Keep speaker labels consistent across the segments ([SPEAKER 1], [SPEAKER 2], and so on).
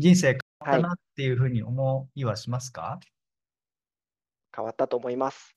[SPEAKER 1] 人生変わったなっていうふうに思いはしますか、はい、
[SPEAKER 2] 変わったと思います。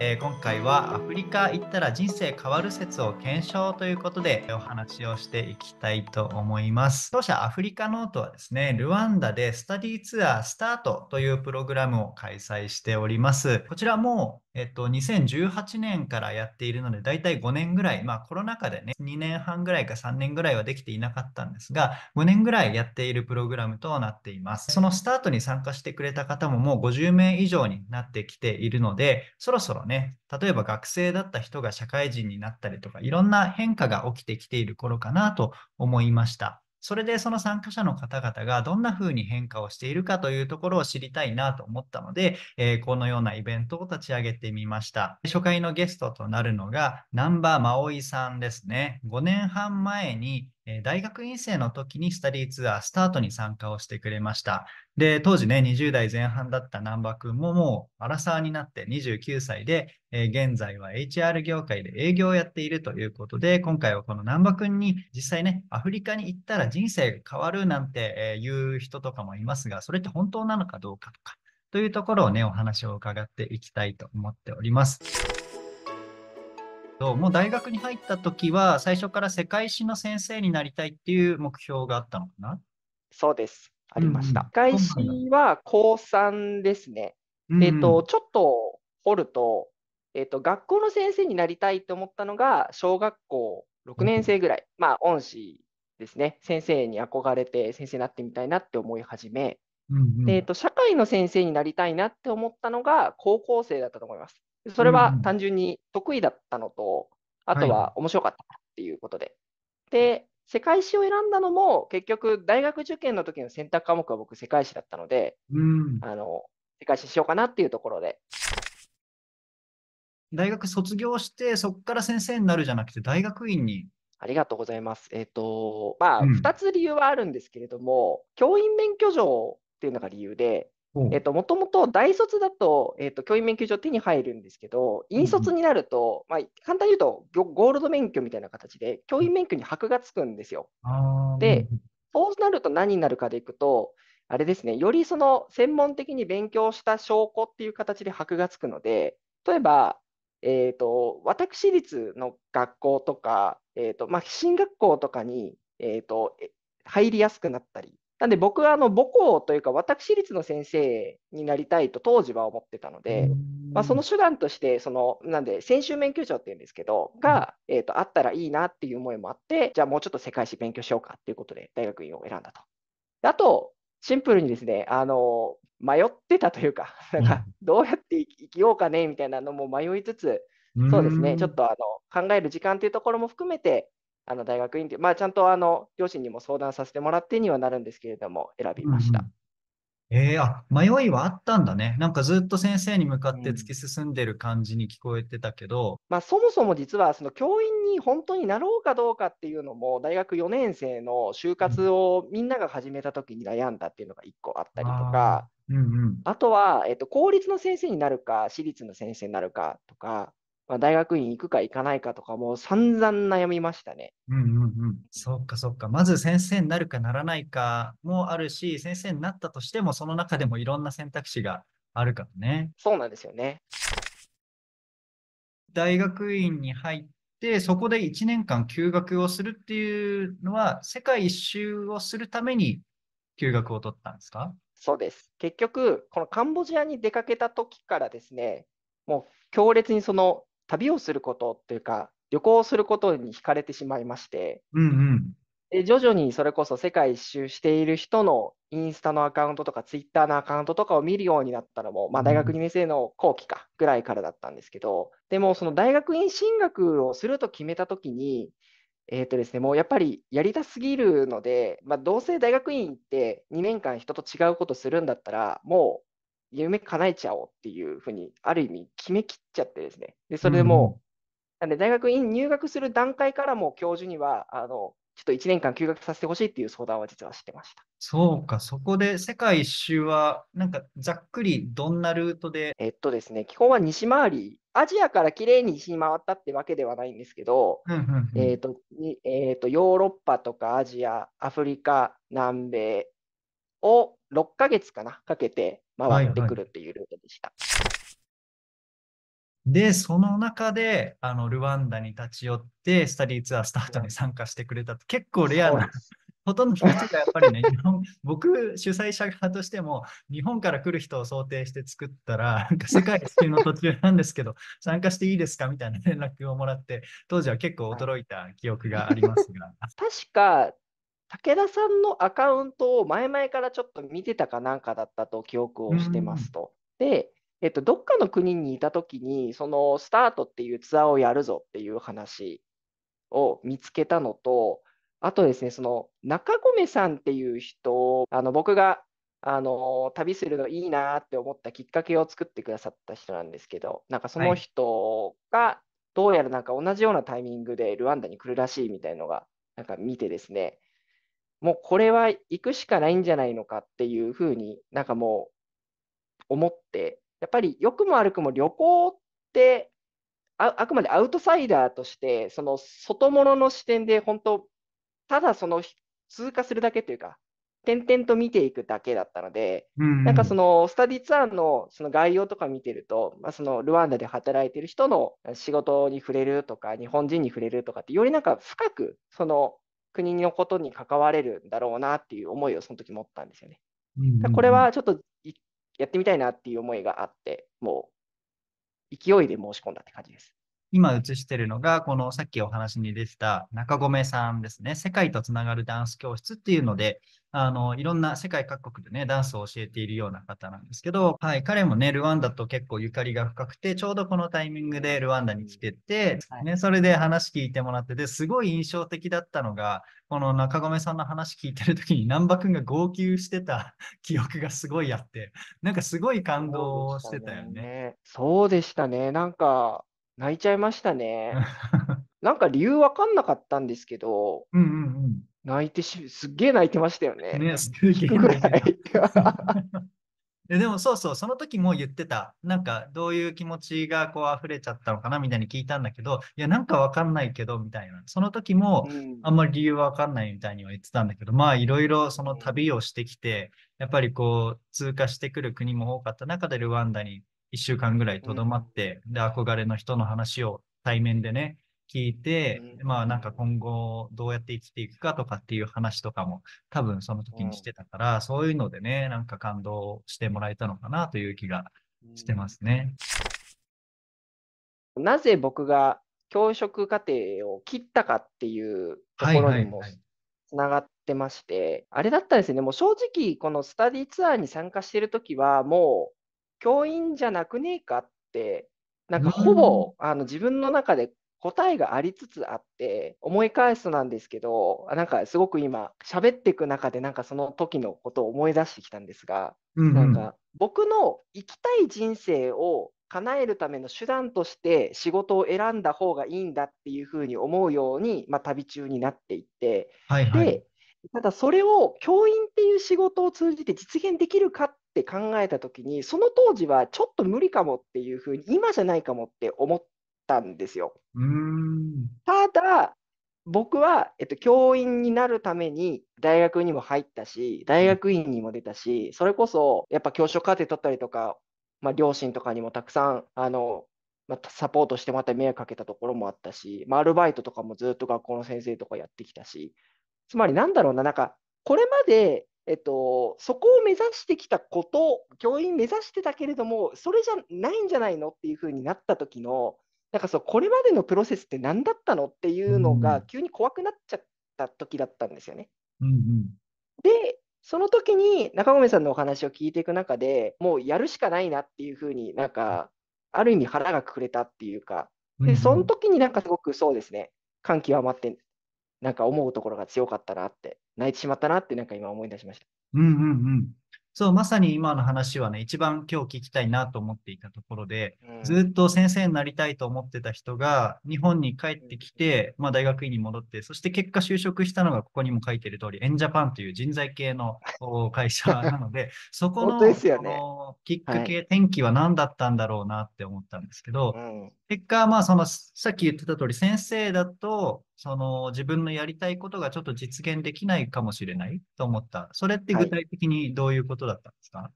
[SPEAKER 1] えー、今回はアフリカ行ったら人生変わる説を検証ということでお話をしていきたいと思います。当社アフリカノートはですね、ルワンダでスタディーツアースタートというプログラムを開催しております。こちらもえっと、2018年からやっているので、大体5年ぐらい、まあコロナ禍でね、2年半ぐらいか3年ぐらいはできていなかったんですが、5年ぐらいやっているプログラムとなっています。そのスタートに参加してくれた方ももう50名以上になってきているので、そろそろね、例えば学生だった人が社会人になったりとか、いろんな変化が起きてきている頃かなと思いました。それでその参加者の方々がどんな風に変化をしているかというところを知りたいなと思ったので、えー、このようなイベントを立ち上げてみました。初回のゲストとなるのが、南波真葵さんですね。5年半前に大学院生の時にスタディツアースタートに参加をしてくれました。で、当時ね、20代前半だった南波君ももうアラサーになって29歳で、えー、現在は HR 業界で営業をやっているということで、今回はこの南波君に実際ね、アフリカに行ったら人生が変わるなんて、え言う人とかもいますが、それって本当なのかどうかとか、というところをね、お話を伺っていきたいと思っております。ど、もう大学に入った時は、最初から世界史の先生になりたいっていう目標があったのかなそうです。ありました。う
[SPEAKER 2] ん、世界史は高3ですね。うん、えっ、と、ちょっと掘ると、えっ、と、学校の先生になりたいと思ったのが、小学校6年生ぐらい、うん、まあ、恩師ですね、先生に憧れて、先生になってみたいなって思い始め、うんうん、でえっ、と、社会の先生になりたいなって思ったのが、高校生だったと思います。それは単純に得意だったのと、あとは面白かったっていうことで。で、世界史を選んだのも、結局、大学受験の時の選択科目は僕、世界史だったので、うん、あの世界史しようかなっていうところで。
[SPEAKER 1] 大学卒業して、そこから先生になるじゃなくて、大学院に。あり
[SPEAKER 2] がとうございます。えっ、ー、と、まあ、うん、2つ理由はあるんですけれども、教員免許状っていうのが理由で、えっと、もともと大卒だと、えっと、教員免許証手に入るんですけど、引率になると、まあ、簡単に言うと、ゴールド免許みたいな形で、教員免許に箔がつくんですよ。で、そうなると何になるかでいくと、あれですね、よりその専門的に勉強した証拠っていう形で箔がつくので、例えば、えーと、私立の学校とか、えーとまあ、新学校とかに、えーと入りやすくなったりなんで僕はあの母校というか私立の先生になりたいと当時は思ってたので、まあ、その手段としてそのなんで専修免許証っていうんですけどが、えー、とあったらいいなっていう思いもあってじゃあもうちょっと世界史勉強しようかっていうことで大学院を選んだと。であとシンプルにですねあの迷ってたというか なんかどうやって生きようかねみたいなのも迷いつつそうですねちょっとあの考える時間というところも含めてあの大学院で、まあ、ちゃんとあの両親にも相談させてもらってにはなるんですけれども、選びました。
[SPEAKER 1] うん、えー、あ迷いはあったんだね。なんかずっと先生に向かって突き進んでる感じに聞こえてたけど。うん、
[SPEAKER 2] まあ、そもそも実は、教員に本当になろうかどうかっていうのも、大学4年生の就活をみんなが始めた時に悩んだっていうのが1個あったりとか、うんうん、あとは、えっと、公立の先生になるか、私立の先生になるかとか、まあ、大学院行くか行かないかとか、もう散々悩みましたね。
[SPEAKER 1] うんうんうん。そっかそっか。まず先生になるかならないかもあるし、先生になったとしても、その中でもいろんな選択肢があるからね。そうなんですよね。大学院に入って、そこで1年間休学をするっていうのは、世界一周をするために休学を取ったんです
[SPEAKER 2] かそうです。結局、このカンボジアに出かけた時からですね、もう強烈にその旅をすることっていうか、旅行することに惹かれてしまいまして、うんうん、徐々にそれこそ世界一周している人のインスタのアカウントとか、ツイッターのアカウントとかを見るようになったのも、まあ、大学2年生の後期かぐらいからだったんですけど、でもその大学院進学をすると決めた時に、えーとですね、もうやっぱりやりたすぎるので、まあ、どうせ大学院って2年間人と違うことするんだったら、もう夢叶えちゃおうっていうふうに、ある意味決めきっちゃってですね。で、それでもう、ん、なんで大学院入学する段階からも教授には、あの、ちょっと1年間休学させてほしいっていう相談は実はしてました。
[SPEAKER 1] そうか、そこで世界一周は、なんかざっくりどんなルートでえっとですね、基本は西回
[SPEAKER 2] り、アジアからきれいに西に回ったってわけではないんですけど、えっと、えー、とヨーロッパとかアジア、アフリカ、南米を6ヶ月かな、かけて、回ってくるっていうルートでした。はいは
[SPEAKER 1] い、で、その中であのルワンダに立ち寄って、スタディーツアースタートに参加してくれた結構レアな。ほとんどの人がやっぱりね、日本僕、主催者側としても、日本から来る人を想定して作ったら、なんか世界一周の途中なんですけど、参加していいですかみたいな連絡をもらって、当時は結構驚いた記憶がありま
[SPEAKER 2] すが。確か、武田さんのアカウントを前々からちょっと見てたかなんかだったと記憶をしてますと。うん、で、えっと、どっかの国にいた時にそのスタートっていうツアーをやるぞっていう話を見つけたのとあとですねその中込さんっていう人あの僕があの旅するのいいなって思ったきっかけを作ってくださった人なんですけどなんかその人がどうやらなんか同じようなタイミングでルワンダに来るらしいみたいのがなんか見てですねもうこれは行くしかないんじゃないのかっていうふうになんかもう思って、やっぱり良くも悪くも旅行ってああくまでアウトサイダーとして、その外物の視点で本当、ただその通過するだけというか、点々と見ていくだけだったので、うんうん、なんかそのスタディツアーのその概要とか見てると、まあ、そのルワンダで働いてる人の仕事に触れるとか、日本人に触れるとかって、よりなんか深くその国のことに関われるんだろうなっていう思いをその時持ったんですよね。うこれはちょっとやってみたいなっていう思いがあって、もう勢いで申し込んだって感じです。
[SPEAKER 1] 今映してるのが、このさっきお話に出てた中込さんですね。世界とつながるダンス教室っていうので、あの、いろんな世界各国でね、ダンスを教えているような方なんですけど、はい、彼もね、ルワンダと結構ゆかりが深くて、ちょうどこのタイミングでルワンダに来てて、ね、それで話聞いてもらってて、すごい印象的だったのが、この中込さんの話聞いてる時に南波くんが号泣してた 記憶がすごいあって、なんかすごい感動してたよね。
[SPEAKER 2] そうでしたね。ねなんか、泣いちゃいましたね。なんか理由わかんなかったんですけど、うんうんうん、泣いてし、すっげえ泣いてましたよね。ね、すげえ泣いて
[SPEAKER 1] でもそうそう、その時も言ってた。なんか、どういう気持ちがこう溢れちゃったのかなみたいに聞いたんだけど、いや、なんかわかんないけど、みたいな。その時も、あんまり理由わかんないみたいには言ってたんだけど、まあ、いろいろその旅をしてきて、やっぱりこう、通過してくる国も多かった中でルワンダに1週間ぐらいとどまって、うん、で、憧れの人の話を対面でね、聞いて、うん、まあなんか今後どうやって生きていくかとかっていう話とかも多分その時にしてたから、うん、そういうのでね、なんか感動してもらえたのかなという気がしてますね。
[SPEAKER 2] なぜ僕が教職課程を切ったかっていうところにもつながってまして、あれだったんですね、もう正直、このスタディツアーに参加してるときは、もう教員じゃなくねえかって、なんかほぼ、あの自分の中で答えがありつつあって思い返すとなんですけどなんかすごく今喋っていく中でなんかその時のことを思い出してきたんですが、うんうん、なんか僕の生きたい人生を叶えるための手段として仕事を選んだ方がいいんだっていうふうに思うように、まあ、旅中になっていって、はいはい、でただそれを教員っていう仕事を通じて実現できるかっって考えた時にその当時はちょっと無理かもっていうふうに今じゃないかもって思ったんですよ。ただ僕は、えっと、教員になるために大学にも入ったし大学院にも出たしそれこそやっぱ教職課程取ったりとか、まあ、両親とかにもたくさんあのまたサポートしてまた迷惑かけたところもあったし、まあ、アルバイトとかもずっと学校の先生とかやってきたし、つまりなんだろうな、なんか、これまでえっと、そこを目指してきたこと、教員目指してたけれども、それじゃないんじゃないのっていうふうになった時の、なんかそう、これまでのプロセスって何だったのっていうのが、急に怖くなっちゃった時だったんですよね。うんうん、で、その時に中込さんのお話を聞いていく中でもうやるしかないなっていうふうになんか、ある意味腹がくれたっていうか、でその時になんかすごくそうですね、感極まってなんか思うところが強かったなって、泣いてしまったなって、なんか今思い出しました。
[SPEAKER 1] うんうんうん。そう、まさに今の話はね、一番今日聞きたいなと思っていたところで、うん、ずっと先生になりたいと思ってた人が、日本に帰ってきて、まあ、大学院に戻って、そして結果就職したのが、ここにも書いてる通り、エンジャパンという人材系の会社なので、そこの、ね、きっかけ、はい、転機は何だったんだろうなって思ったんですけど、うん結果、まあ、その、さっき言ってた通り、先生だと、その、自分のやりたいことがちょっと実現できないかもしれないと思った。それって具体的にどういうことだったんですか、はい、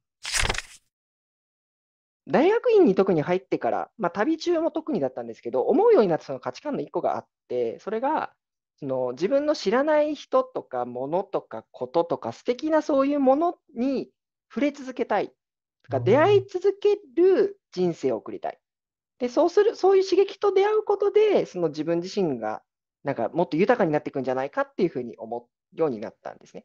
[SPEAKER 2] 大学院に特に入ってから、まあ、旅中も特にだったんですけど、思うようになったその価値観の1個があって、それが、その自分の知らない人とかものとかこととか素敵なそういうものに触れ続けたいとか出会い続ける人生を送りたいでそうするそういう刺激と出会うことでその自分自身がなんかもっと豊かになっていくんじゃないかっていうふうに思うようになったんですね。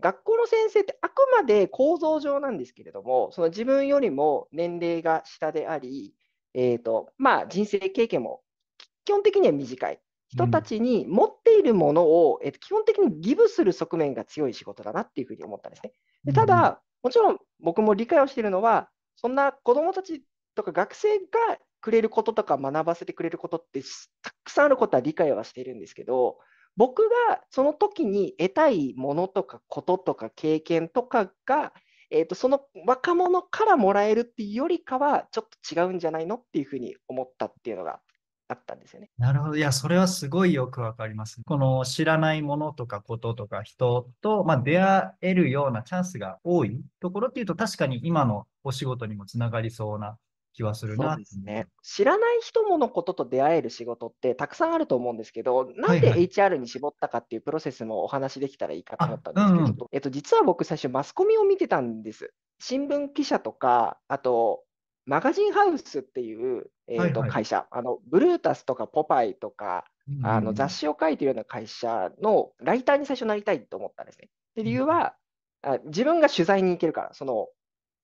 [SPEAKER 2] 学校の先生ってあくまで構造上なんですけれどもその自分よりも年齢が下であり、えーとまあ、人生経験も基本的には短い人たちに持っているものを、うん、えー、基本的にギブする側面が強い仕事だなっていうふうに思ったんですね。でただ、もちろん僕も理解をしているのはそんな子どもたちとか学生がくれることとか学ばせてくれることってたくさんあることは理解はしているんですけど僕がその時に得たいものとかこととか経験とかが、えー、とその若者からもらえるっていうよりかはちょっと違うんじゃないのっていうふうに思ったっていうのがあったんですよね。
[SPEAKER 1] なるほど。いや、それはすごいよくわかります。この知らないものとかこととか人と、まあ、出会えるようなチャンスが多いところっていうと、確かに今のお仕事にもつながりそうな気はするな。
[SPEAKER 2] ね、知らない人ものことと出会える仕事ってたくさんあると思うんですけど、なんで HR に絞ったかっていうプロセスもお話できたらいいかと思ったんですけど、うんうん、えっと、実は僕、最初、マスコミを見てたんです。新聞記者とか、あと、マガジンハウスっていう、えー、と会社、はいあの、ブルータスとかポパイとか、うん、あの雑誌を書いてるような会社のライターに最初なりたいと思ったんですね。で理由は、うん、自分が取材に行けるから、その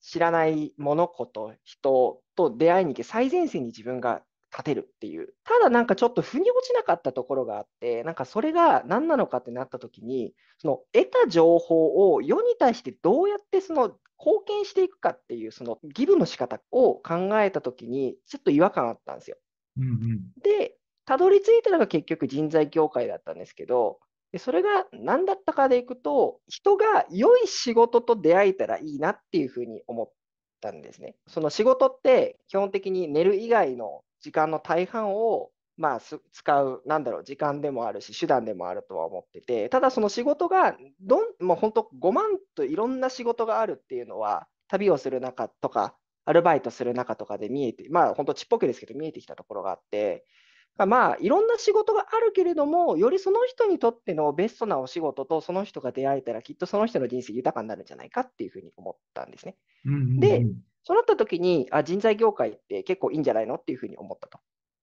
[SPEAKER 2] 知らない物事、人と出会いに行け最前線に自分が立てるっていう。ただなんかちょっと腑に落ちなかったところがあって、なんかそれが何なのかってなった時に、その得た情報を世に対してどうやってその貢献していくかっていう、その義務の仕方を考えた時に、ちょっと違和感あったんですよ。うんうん、で、たどり着いたのが結局人材業界だったんですけど、でそれが何だったかでいくと、人が良い仕事と出会えたらいいなっていうふうに思ったんですね。その仕事って基本的に寝る以外の時間の大半をまあ、使う、なんだろう、時間でもあるし、手段でもあるとは思ってて、ただその仕事がどん、もう本当、5万といろんな仕事があるっていうのは、旅をする中とか、アルバイトする中とかで見えて、まあ、本当、ちっぽけですけど、見えてきたところがあって、まあ、いろんな仕事があるけれども、よりその人にとってのベストなお仕事とその人が出会えたら、きっとその人の人生豊かになるんじゃないかっていうふうに思ったんですね。で、そうなった時にあ、人材業界って結構いいんじゃないのっていうふうに思ったと。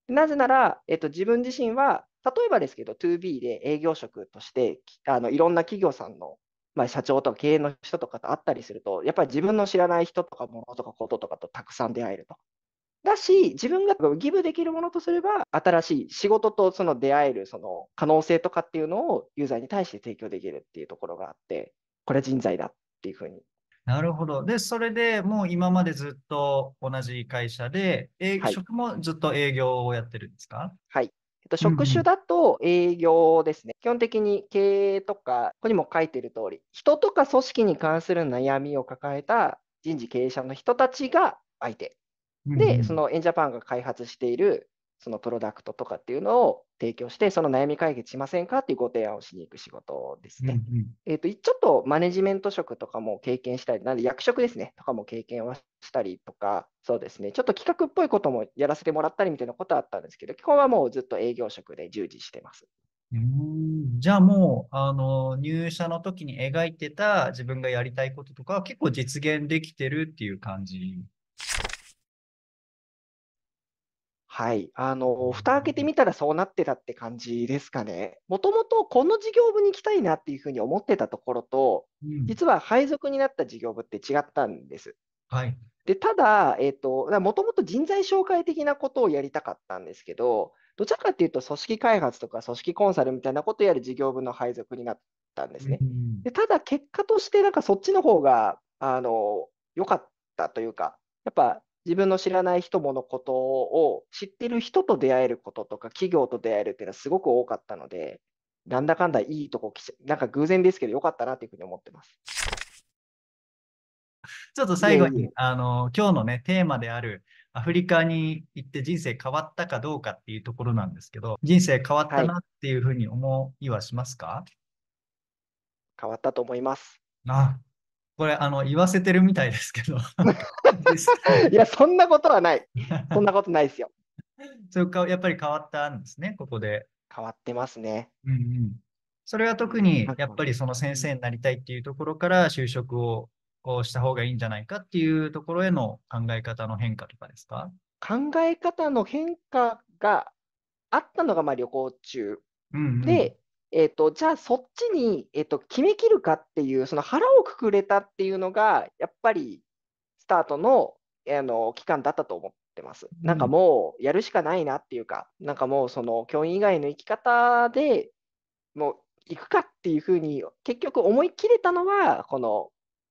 [SPEAKER 2] なぜなら、えっと、自分自身は、例えばですけど、2B で営業職として、あのいろんな企業さんの、まあ、社長とか経営の人とかと会ったりすると、やっぱり自分の知らない人とかものとかこととかとたくさん出会えると。だし、自分がギブできるものとすれば、新しい仕事とその出会えるその可能性とかっていうのをユーザーに対して提供できるっていうところがあって、これ人材だっていうふうに。
[SPEAKER 1] なるほど。で、それでもう今までずっと同じ会社で、えはい、職もずっと営業をやってるんですか
[SPEAKER 2] はい。えっと、職種だと営業ですね、うん、基本的に経営とか、ここにも書いてる通り、人とか組織に関する悩みを抱えた人事経営者の人たちが相手で、そのエンジャパンが開発しているそのプロダクトとかっていうのを提供して、その悩み解決しませんかっていうご提案をしに行く仕事ですね。うんうん、えーと、ちょっとマネジメント職とかも経験したり、なんで役職ですね、とかも経験はしたりとか、そうですね、ちょっと企画っぽいこともやらせてもらったりみたいなことはあったんですけど、基本はもうずっと営業職で従事してます。う
[SPEAKER 1] んじゃあもうあの入社の時に描いてた自分がやりたいこととか結構実現できてるっていう感じ
[SPEAKER 2] はい、あの蓋開けてみたらそうなってたって感じですかね。もともとこの事業部に行きたいなっていうふうに思ってたところと、うん、実は配属になった事業部って違ったんです。はい、でただ、えーと、もともと人材紹介的なことをやりたかったんですけど、どちらかっていうと組織開発とか組織コンサルみたいなことをやる事業部の配属になったんですね。でただ結果としてなんかそっちの方があの良かったというか、やっぱ自分の知らない人ものことを知ってる人と出会えることとか企業と出会えるっていうのはすごく多かったのでなんだかんだいいとこ来ちなんか偶然ですけどよかったなというふうに思ってます。
[SPEAKER 1] ちょっと最後にあの今日のねテーマであるアフリカに行って人生変わったかどうかっていうところなんですけど人生変わったなっていうふうに思いはしますか、はい、
[SPEAKER 2] 変わったと思います。あ
[SPEAKER 1] これあの言わせてるみ
[SPEAKER 2] たいですけど いや、そんなことはない。そんなことないですよ。
[SPEAKER 1] それかやっぱり変わったんですね、ここで。変わってますね。うん、うん、それは特にやっぱりその先生になりたいっていうところから就職をした方がいいんじゃないかっていうところへの考え方の変化とかですか
[SPEAKER 2] 考え方の変化があったのがまあ旅行中、うんうん、で、えーと、じゃあそっちに、えーと決めきるかっていうその腹をくくれたっていうのがやっぱりスタートのあの期間だったと思ってます。なんかもうやるしかないなっていうか、なんかもうその教員以外の生き方でもう行くかっていうふうに結局思い切れたのはこの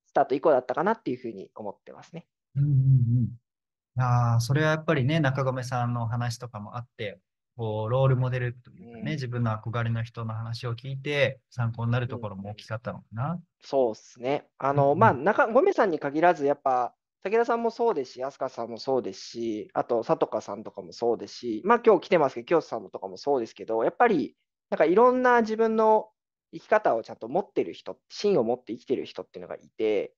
[SPEAKER 2] スタート以降だったかなっていうふうに思ってますね。
[SPEAKER 1] うんうんうん、あそれはやっぱりね中込さんの話とかもあってこうロールモデルというかね、うん、自分の憧れの人の話を聞いて参考になるところも大きかったのかな。うん、
[SPEAKER 2] そうですね。あの、うん、まあ中込さんに限らずやっぱ武田さんもそうですし、飛鳥さんもそうですし、あと、さとかさんとかもそうですし、まあ今日来てますけど、清さんとかもそうですけど、やっぱり、なんかいろんな自分の生き方をちゃんと持ってる人、芯を持って生きてる人っていうのがいて、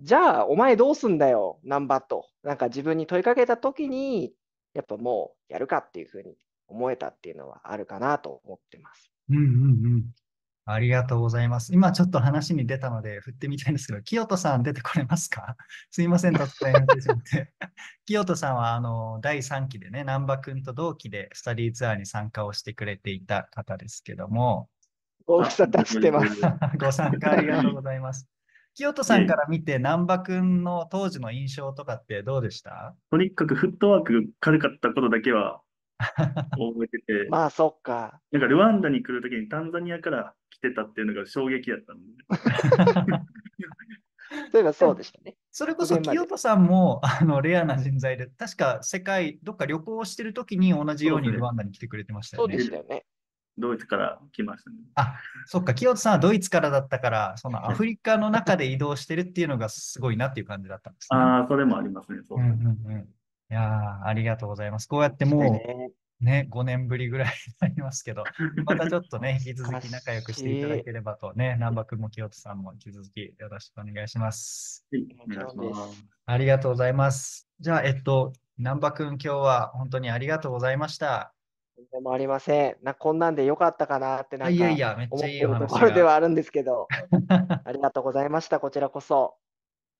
[SPEAKER 2] じゃあ、お前どうすんだよ、ナンバと。なんか自分に問いかけた時に、やっぱもうやるかっていうふうに思えたっていうのはあるかなと思ってます。
[SPEAKER 1] うんうんうん。ありがとうございます。今ちょっと話に出たので振ってみたいんですけど、清人さん出てこれますか すいません、突然やってしまって。清 人さんはあの第3期でね、南波君と同期でスタディーツアーに参加をしてくれていた方ですけども。大
[SPEAKER 2] きさ出してます。
[SPEAKER 1] ご参加ありがとうございます。清人さんから見て、難波君の当時の印象とかってどうでしたとにかくフットワーク軽かったことだけは覚えてて。まあ、
[SPEAKER 2] そっか。
[SPEAKER 1] なんかルワンダに来るときにタンザニアから来てたっていうのが衝撃やったので。例えばそうでしたね。それこそ清田さんもあのレアな人材で、確か世界、どっか旅行してるときに同じようにルワンダに来てくれてましたよね。そうでしたよね。ドイツから来ましたね。あそっか、清田さんはドイツからだったから、そのアフリカの中で移動してるっていうのがすごいなっていう感じだったんです、ね、ああ、それもありますね。そう、うんうんうん、いやありがとうございます。こうやってもう、ね、5年ぶりぐらいになりますけど、またちょっとね、引き続き仲良くしていただければとね、南波君も清人さんも引き続きよろしくお願いします。はい、お願いします。ありがとうございます。じゃあ、えっと、南波君、今日は本当にあり
[SPEAKER 2] がとうございました。でもありません。なこんなんでよかったかなってなんか思ってるところではあるんですけど、ありがとうございました。こちらこそ。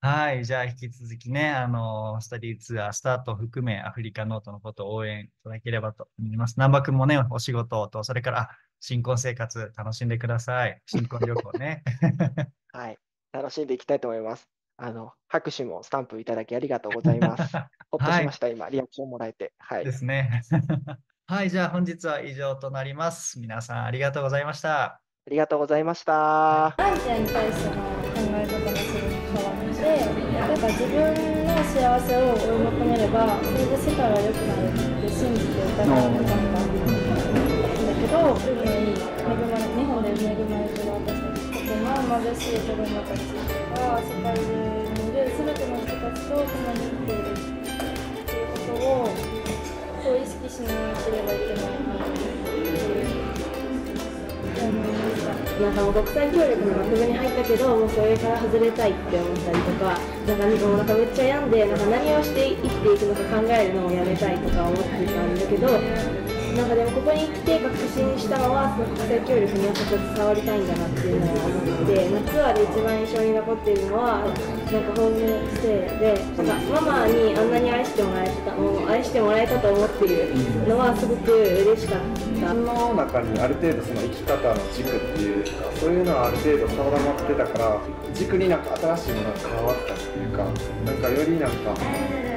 [SPEAKER 1] はい、じゃあ引き続きね、あの、スタディーツアースタート含め、アフリカノートのことを応援いただければと思います。南波君もね、お仕事と、それから新婚生活、楽しんでください。新婚旅行
[SPEAKER 2] ね。はい、楽しんでいきたいと思います。あの拍手もスタンプいただきありがとうございます。ほっとしました、はい、今、リアクションもらえて。はい、ですね。
[SPEAKER 1] はい、じゃあ本日は以上となります。皆さんありがとうございました。あ
[SPEAKER 2] りがとうございました。はい
[SPEAKER 1] か自分の幸せを追い求めればそれで世界は良くなるって信じて歌がかったんだけど恵まれ日本で恵まれてる私たちとまあ貧しい子供たちとか世界中にいる全ての人たちと共に生きているっていうことをこう意識しなければいけないなっていう。
[SPEAKER 2] なんかもう国際協力の学部に入ったけどもうそれから外れたいって思ったりとかなんかもなんかめっちゃ病んでなんか何をして生きていくのか考えるのをやめたいとか思ってたんだけどなんかでもここに来て確信したのはその国際協力にやっぱちょっと触りたいんだなっていうのは思って夏ツアーで一番印象に残っているのはなんかホー
[SPEAKER 1] ムステイでなんかママにあんなに愛してもらえたもう愛してもらえたと思っているのはすごく嬉しかった。自分の中にある程度その生き方の軸っていうかそういうのはある程度定まってたから軸になんか新しいものが変わったっていうかなんかよりなんか。